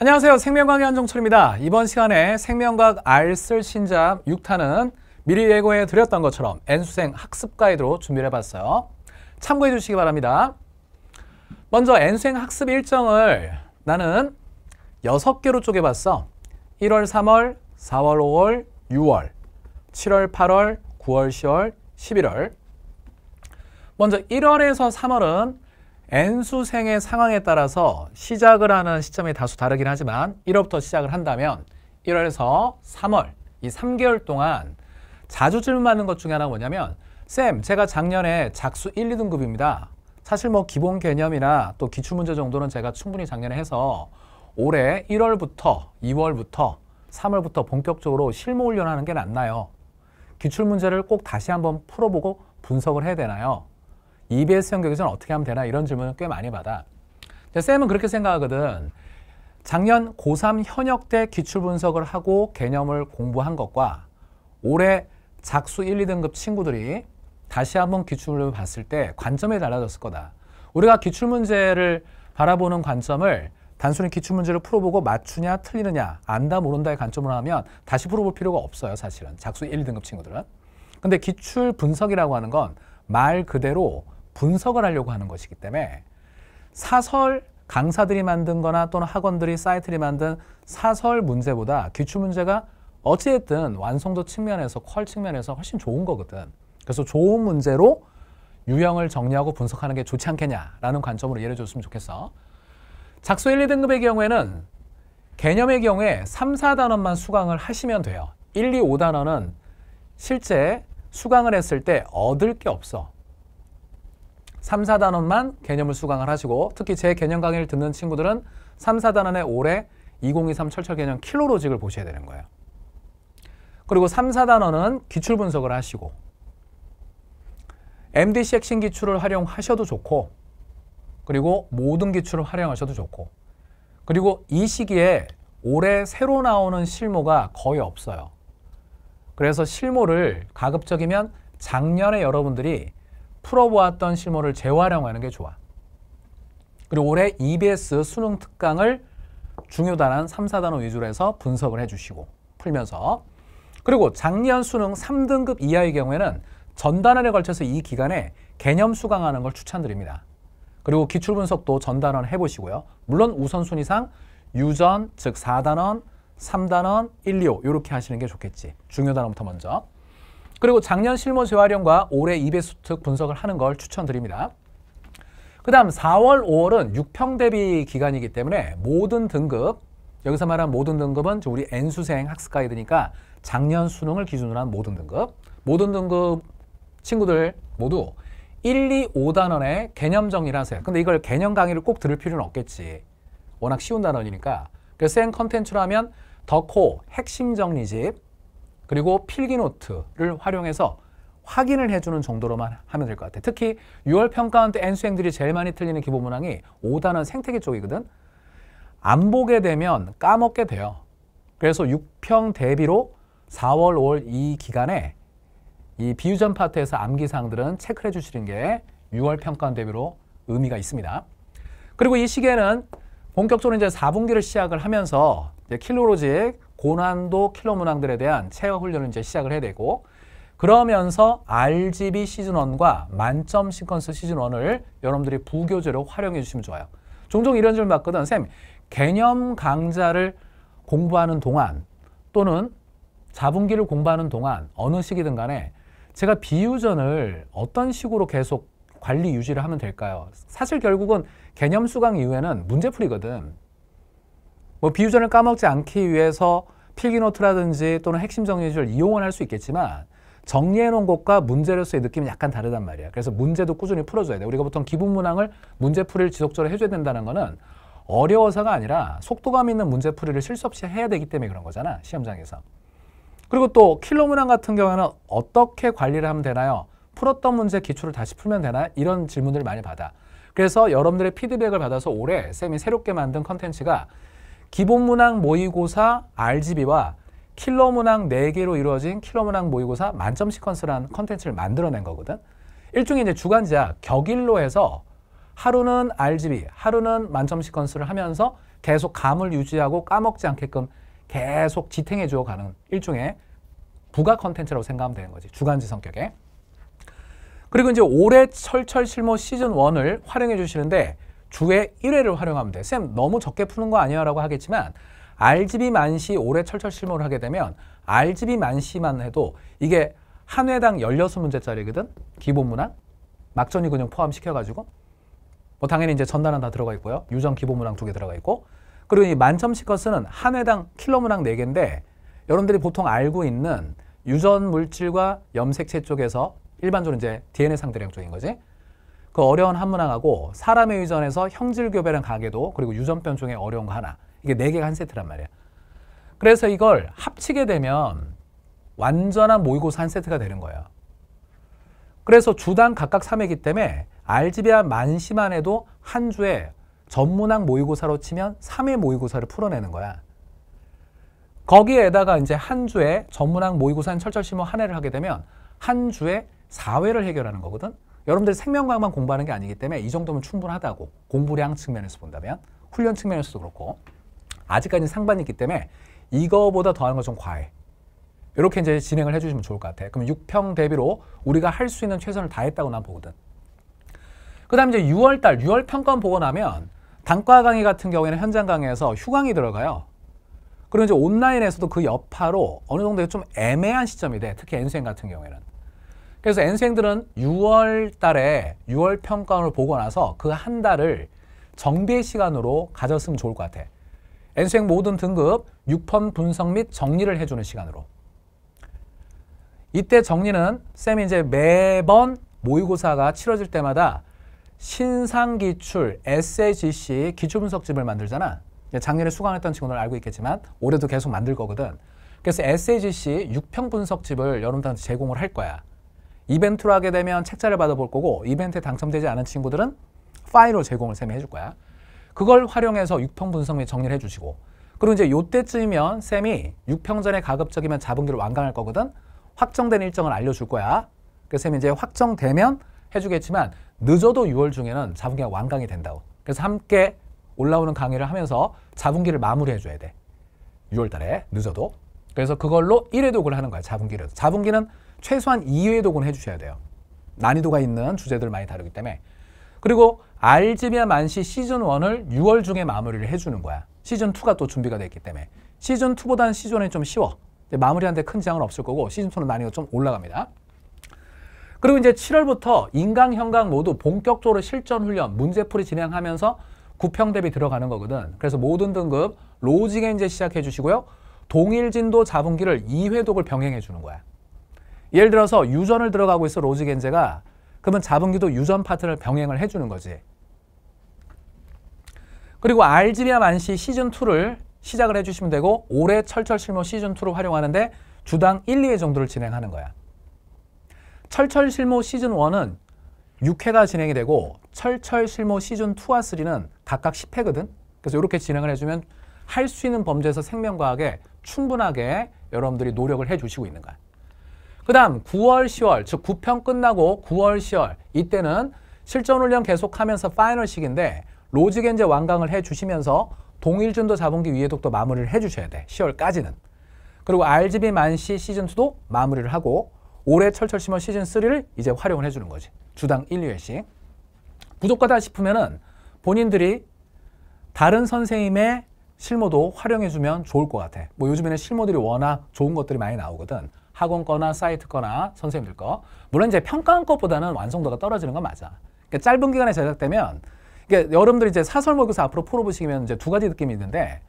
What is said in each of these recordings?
안녕하세요. 생명과학의 한종철입니다. 이번 시간에 생명과학 알쓸 신잡 6탄은 미리 예고해 드렸던 것처럼 N수생 학습 가이드로 준비를 해봤어요. 참고해 주시기 바랍니다. 먼저 n 수생 학습 일정을 나는 6개로 쪼개봤어. 1월, 3월, 4월, 5월, 6월, 7월, 8월, 9월, 10월, 11월. 먼저 1월에서 3월은 N수생의 상황에 따라서 시작을 하는 시점이 다소 다르긴 하지만 1월부터 시작을 한다면 1월에서 3월 이 3개월 동안 자주 질문받는 것 중에 하나가 뭐냐면 쌤 제가 작년에 작수 1, 2등급입니다. 사실 뭐 기본 개념이나 또 기출문제 정도는 제가 충분히 작년에 해서 올해 1월부터 2월부터 3월부터 본격적으로 실무 훈련하는 게 낫나요? 기출문제를 꼭 다시 한번 풀어보고 분석을 해야 되나요? EBS 현격에서는 어떻게 하면 되나 이런 질문을 꽤 많이 받아. 쌤은 그렇게 생각하거든. 작년 고3 현역 때 기출분석을 하고 개념을 공부한 것과 올해 작수 1, 2등급 친구들이 다시 한번 기출을 봤을 때 관점이 달라졌을 거다. 우리가 기출문제를 바라보는 관점을 단순히 기출문제를 풀어보고 맞추냐 틀리느냐 안다 모른다의 관점으로 하면 다시 풀어볼 필요가 없어요 사실은 작수 1, 2등급 친구들은. 근데 기출 분석이라고 하는 건 말 그대로 분석을 하려고 하는 것이기 때문에 사설 강사들이 만든 거나 또는 학원들이 사이트를 만든 사설 문제보다 기출 문제가 어찌됐든 완성도 측면에서 퀄 측면에서 훨씬 좋은 거거든. 그래서 좋은 문제로 유형을 정리하고 분석하는 게 좋지 않겠냐라는 관점으로 예해를 줬으면 좋겠어. 작소 1, 2등급의 경우에는 개념의 경우에 3, 4단원만 수강을 하시면 돼요. 1, 2, 5단원은 실제 수강을 했을 때 얻을 게 없어. 3, 4단원만 개념을 수강을 하시고 특히 제 개념 강의를 듣는 친구들은 3, 4단원의 올해 2023 철철 개념 킬로로직을 보셔야 되는 거예요. 그리고 3, 4단원은 기출 분석을 하시고 MDC 핵심 기출을 활용하셔도 좋고 그리고 모든 기출을 활용하셔도 좋고 그리고 이 시기에 올해 새로 나오는 실무가 거의 없어요. 그래서 실무를 가급적이면 작년에 여러분들이 풀어보았던 실무를 재활용하는 게 좋아. 그리고 올해 EBS 수능 특강을 중요단원 3, 4단원 위주로 해서 분석을 해주시고 풀면서 그리고 작년 수능 3등급 이하의 경우에는 전단원에 걸쳐서 이 기간에 개념 수강하는 걸 추천드립니다. 그리고 기출분석도 전단원 해보시고요. 물론 우선순위상 유전, 즉 4단원, 3단원, 1, 2, 5 이렇게 하시는 게 좋겠지. 중요단원부터 먼저. 그리고 작년 실무 재활용과 올해 2배수특 분석을 하는 걸 추천드립니다. 그 다음 4월, 5월은 6평 대비 기간이기 때문에 모든 등급, 여기서 말한 모든 등급은 우리 N수생 학습 가이드니까 작년 수능을 기준으로 한 모든 등급, 모든 등급 친구들 모두 1, 2, 5단원의 개념 정리를 하세요. 근데 이걸 개념 강의를 꼭 들을 필요는 없겠지. 워낙 쉬운 단원이니까. 그래서 생 컨텐츠로 하면 덕호 핵심 정리집, 그리고 필기노트를 활용해서 확인을 해주는 정도로만 하면 될 것 같아요. 특히 6월 평가원때 N수행들이 제일 많이 틀리는 기본문항이 5단원 생태계 쪽이거든. 안 보게 되면 까먹게 돼요. 그래서 6평 대비로 4월, 5월 이 기간에 이 비유전 파트에서 암기사항들은 체크를 해주시는 게 6월 평가원 대비로 의미가 있습니다. 그리고 이 시기에는 본격적으로 이제 4분기를 시작을 하면서 킬로로직, 고난도 킬러 문항들에 대한 체어 훈련을 이제 시작을 해야 되고 그러면서 RGB 시즌 1과 만점 시퀀스 시즌 1을 여러분들이 부교재로 활용해 주시면 좋아요. 종종 이런 질문 받거든. 쌤, 개념 강좌를 공부하는 동안 또는 자분기를 공부하는 동안 어느 시기든 간에 제가 비유전을 어떤 식으로 계속 관리 유지를 하면 될까요? 사실 결국은 개념 수강 이후에는 문제풀이거든. 뭐 비유전을 까먹지 않기 위해서 필기노트라든지 또는 핵심 정리줄 이용을 할 수 있겠지만 정리해놓은 것과 문제로서의 느낌이 약간 다르단 말이야. 그래서 문제도 꾸준히 풀어줘야 돼. 우리가 보통 기본 문항을 문제풀이를 지속적으로 해줘야 된다는 거는 어려워서가 아니라 속도감 있는 문제풀이를 실수 없이 해야 되기 때문에 그런 거잖아. 시험장에서. 그리고 또 킬로 문항 같은 경우에는 어떻게 관리를 하면 되나요? 풀었던 문제 기출을 다시 풀면 되나요? 이런 질문들을 많이 받아. 그래서 여러분들의 피드백을 받아서 올해 쌤이 새롭게 만든 컨텐츠가 기본문항 모의고사 RGB와 킬러 문항 4개로 이루어진 킬러 문항 모의고사 만점 시퀀스라는 컨텐츠를 만들어낸 거거든. 일종의 이제 주간지야 격일로 해서 하루는 RGB, 하루는 만점 시퀀스를 하면서 계속 감을 유지하고 까먹지 않게끔 계속 지탱해 주어 가는 일종의 부가 컨텐츠라고 생각하면 되는 거지. 주간지 성격에. 그리고 이제 올해 철철 실무 시즌 1을 활용해 주시는데 주에 1회를 활용하면 돼. 쌤 너무 적게 푸는 거 아니야 라고 하겠지만 RGB 만시 올해 철철 실무를 하게 되면 RGB 만시만 해도 이게 한 회당 16문제짜리거든. 기본 문항. 막전이 그냥 포함시켜가지고. 뭐 당연히 이제 전단은 다 들어가 있고요. 유전 기본 문항 두 개 들어가 있고. 그리고 이 만점 시커스는 한 회당 킬러 문항 4개인데 여러분들이 보통 알고 있는 유전 물질과 염색체 쪽에서 일반적으로 이제 DNA 상대량 쪽인 거지. 그 어려운 한문항하고 사람의 유전에서 형질교배란가게도 그리고 유전변 종의 어려운 거 하나 이게 네 개가 한 세트란 말이야. 그래서 이걸 합치게 되면 완전한 모의고사 한 세트가 되는 거예요. 그래서 주당 각각 3회이기 때문에 알지비아 만시만 해도 한 주에 전문학 모의고사로 치면 3회 모의고사를 풀어내는 거야. 거기에다가 이제 한 주에 전문학 모의고사는 철철 심어 한 해를 하게 되면 한 주에 4회를 해결하는 거거든. 여러분들 생명과학만 공부하는 게 아니기 때문에 이 정도면 충분하다고 공부량 측면에서 본다면 훈련 측면에서도 그렇고 아직까지 는 상반이 있기 때문에 이거보다 더하는 건좀 과해. 이렇게 이제 진행을 해주시면 좋을 것 같아. 그럼 6평 대비로 우리가 할 수 있는 최선을 다했다고 난 보거든. 그 다음 이제 6월달, 6월 평가원 보고 나면 단과 강의 같은 경우에는 현장 강의에서 휴강이 들어가요. 그리고 이제 온라인에서도 그 여파로 어느 정도 좀 애매한 시점이 돼. 특히 N수행 같은 경우에는. 그래서 N생들은 6월 달에 6월 평가원을 보고 나서 그 한 달을 정비 시간으로 가졌으면 좋을 것 같아. n 생 모든 등급 6편 분석 및 정리를 해주는 시간으로. 이때 정리는 쌤이 이제 매번 모의고사가 치러질 때마다 신상기출 SAGC 기출분석집을 만들잖아. 작년에 수강했던 친구들 알고 있겠지만 올해도 계속 만들 거거든. 그래서 SAGC 6평 분석집을 여러분들한테 제공을 할 거야. 이벤트로 하게 되면 책자를 받아볼 거고 이벤트에 당첨되지 않은 친구들은 파일로 제공을 쌤이 해줄 거야. 그걸 활용해서 육평 분석 및 정리를 해주시고 그리고 이제 요때쯤이면 쌤이 육평 전에 가급적이면 자본기를 완강할 거거든 확정된 일정을 알려줄 거야. 그래서 쌤이 이제 확정되면 해주겠지만 늦어도 6월 중에는 자본기가 완강이 된다고. 그래서 함께 올라오는 강의를 하면서 자본기를 마무리해줘야 돼. 6월 달에 늦어도. 그래서 그걸로 1회독을 하는 거야, 자본기를. 자본기는 최소한 2회 독은 해주셔야 돼요. 난이도가 있는 주제들을 많이 다루기 때문에. 그리고 알지비아 만시 시즌 1을 6월 중에 마무리를 해주는 거야. 시즌 2가 또 준비가 됐기 때문에. 시즌 2보다는 시즌 1이 좀 쉬워. 마무리하는데 큰 지장은 없을 거고 시즌 2는 난이도 좀 올라갑니다. 그리고 이제 7월부터 인강, 현강 모두 본격적으로 실전 훈련, 문제풀이 진행하면서 구평 대비 들어가는 거거든. 그래서 모든 등급 로직에 이제 시작해 주시고요. 동일 진도 잡분기를 2회독을 병행해 주는 거야. 예를 들어서 유전을 들어가고 있어 로즈겐제가 그러면 자분기도 유전 파트를 병행을 해주는 거지. 그리고 알지리아 만시 시즌2를 시작을 해주시면 되고 올해 철철 실무 시즌2로 활용하는데 주당 1, 2회 정도를 진행하는 거야. 철철 실무 시즌1은 6회가 진행이 되고 철철 실무 시즌2와 3는 각각 10회거든. 그래서 이렇게 진행을 해주면 할 수 있는 범죄에서 생명과학에 충분하게 여러분들이 노력을 해주시고 있는 거야. 그 다음 9월, 10월 즉9평 끝나고 9월, 10월 이때는 실전훈련 계속하면서 파이널식인데 로직엔제 완강을 해주시면서 동일준도 자본기 위해독도 마무리를 해주셔야 돼. 10월까지는. 그리고 RGB 만시 시즌2도 마무리를 하고 올해 철철 심어 시즌3를 이제 활용을 해주는 거지. 주당 1, 2회씩. 부족하다 싶으면 은 본인들이 다른 선생님의 실무도 활용해주면 좋을 것 같아. 뭐 요즘에는 실무들이 워낙 좋은 것들이 많이 나오거든. 학원 거나 사이트 거나 선생님들 거. 물론 이제 평가한 것보다는 완성도가 떨어지는 건 맞아. 그러니까 짧은 기간에 제작되면 그러니까 여러분들이 이제 사설 모의고사 앞으로 풀어보시면 이제 두 가지 느낌이 있는데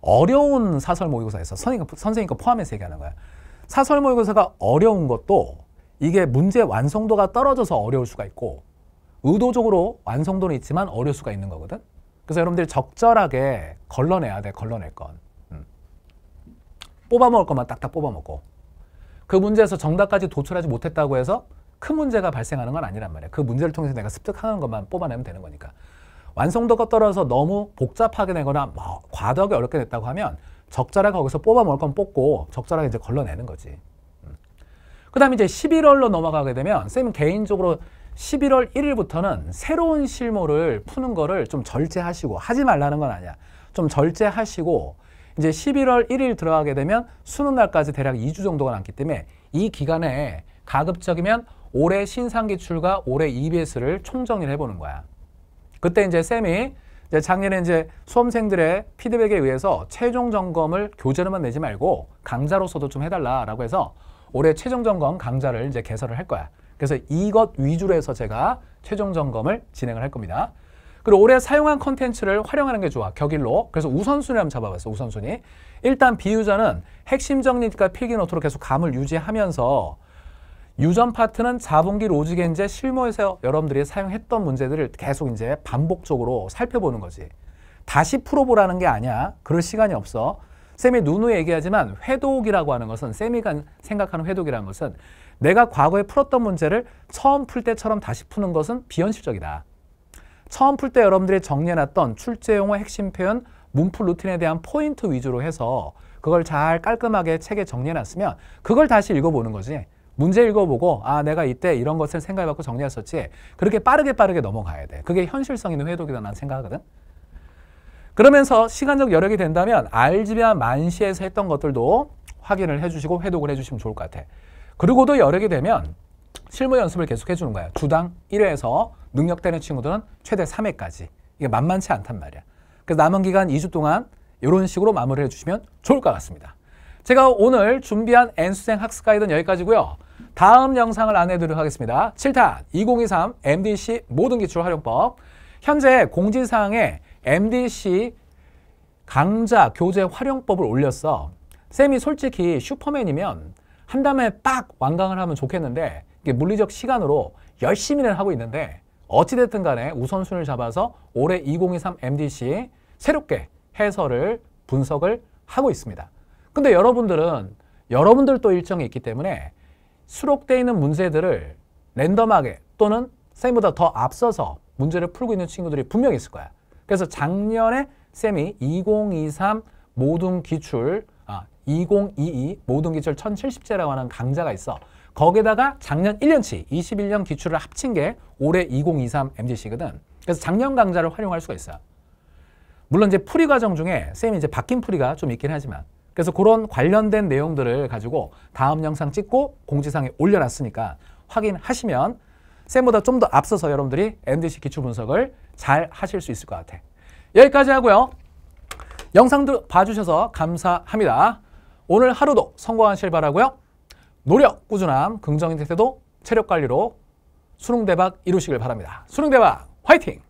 어려운 사설 모의고사에서 선생님, 선생님 거 포함해서 얘기하는 거야. 사설 모의고사가 어려운 것도 이게 문제 완성도가 떨어져서 어려울 수가 있고 의도적으로 완성도는 있지만 어려울 수가 있는 거거든. 그래서 여러분들이 적절하게 걸러내야 돼, 걸러낼 건. 음. 뽑아먹을 것만 딱딱 뽑아먹고. 그 문제에서 정답까지 도출하지 못했다고 해서 큰 문제가 발생하는 건 아니란 말이야. 그 문제를 통해서 내가 습득하는 것만 뽑아내면 되는 거니까. 완성도가 떨어져서 너무 복잡하게 내거나 뭐 과도하게 어렵게 됐다고 하면 적절하게 거기서 뽑아 먹을 건 뽑고 적절하게 이제 걸러내는 거지. 음. 그 다음에 이제 11월로 넘어가게 되면 선생님 개인적으로 11월 1일부터는 새로운 실무를 푸는 거를 좀 절제하시고 하지 말라는 건 아니야. 좀 절제하시고 이제 11월 1일 들어가게 되면 수능 날까지 대략 2주 정도가 남기 때문에 이 기간에 가급적이면 올해 신상기출과 올해 EBS를 총정리를 해보는 거야. 그때 이제 쌤이 이제 작년에 이제 수험생들의 피드백에 의해서 최종 점검을 교재로만 내지 말고 강좌로서도 좀 해달라라고 해서 올해 최종 점검 강좌를 이제 개설을 할 거야. 그래서 이것 위주로 해서 제가 최종 점검을 진행을 할 겁니다. 그리고 올해 사용한 컨텐츠를 활용하는 게 좋아. 격일로. 그래서 우선순위 를 한번 잡아봤어. 우선순위. 일단 비유자는 핵심 정리니까 필기노트로 계속 감을 유지하면서 유전 파트는 자본기 로직엔제 실무에서 여러분들이 사용했던 문제들을 계속 이제 반복적으로 살펴보는 거지. 다시 풀어보라는 게 아니야. 그럴 시간이 없어. 쌤이 누누이 얘기하지만 회독이라고 하는 것은 쌤이 생각하는 회독이라는 것은 내가 과거에 풀었던 문제를 처음 풀 때처럼 다시 푸는 것은 비현실적이다. 처음 풀 때 여러분들이 정리해놨던 출제 용어 핵심 표현, 문풀 루틴에 대한 포인트 위주로 해서 그걸 잘 깔끔하게 책에 정리해놨으면 그걸 다시 읽어보는 거지. 문제 읽어보고 아 내가 이때 이런 것을 생각해봤고 정리했었지. 그렇게 빠르게 빠르게 넘어가야 돼. 그게 현실성 있는 회독이다 난 생각하거든. 그러면서 시간적 여력이 된다면 알지비아 만시에서 했던 것들도 확인을 해주시고 회독을 해주시면 좋을 것 같아. 그리고도 여력이 되면 실무 연습을 계속 해주는 거야. 주당 1회에서 능력되는 친구들은 최대 3회까지. 이게 만만치 않단 말이야. 그래서 남은 기간 2주 동안 이런 식으로 마무리 해주시면 좋을 것 같습니다. 제가 오늘 준비한 N수생 학습 가이드는 여기까지고요. 다음 영상을 안내해드리도록 하겠습니다. 7탄 2023 MDC 모든 기출 활용법 현재 공지사항에 MDC 강좌 교재 활용법을 올렸어. 쌤이 솔직히 슈퍼맨이면 한 다음에 빡 완강을 하면 좋겠는데 물리적 시간으로 열심히는 하고 있는데 어찌됐든 간에 우선순위를 잡아서 올해 2023 MDC 새롭게 해설을 분석을 하고 있습니다. 근데 여러분들은 여러분들 또 일정이 있기 때문에 수록되어 있는 문제들을 랜덤하게 또는 쌤보다 더 앞서서 문제를 풀고 있는 친구들이 분명히 있을 거야. 그래서 작년에 쌤이 2023 모든 기출, 아, 2022 모든 기출 1070제라고 하는 강좌가 있어. 거기다가 작년 1년치 21년 기출을 합친 게 올해 2023 MGC거든. 그래서 작년 강좌를 활용할 수가 있어요. 물론 이제 풀이 과정 중에 쌤이 이제 바뀐 풀이가 좀 있긴 하지만 그래서 그런 관련된 내용들을 가지고 다음 영상 찍고 공지상에 올려놨으니까 확인하시면 쌤보다 좀 더 앞서서 여러분들이 MDC 기출 분석을 잘 하실 수 있을 것 같아. 여기까지 하고요. 영상들 봐주셔서 감사합니다. 오늘 하루도 성공하실 바라고요. 노력, 꾸준함, 긍정인 태도, 체력 관리로 수능 대박 이루시길 바랍니다. 수능 대박 화이팅!